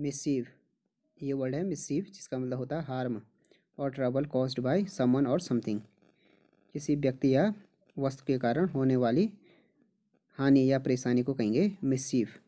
मिसीव ये वर्ड है मिसीव जिसका मतलब होता है हार्म और ट्रबल कॉज्ड बाय समन और समथिंग किसी व्यक्ति या वस्तु के कारण होने वाली हानि या परेशानी को कहेंगे मिसीव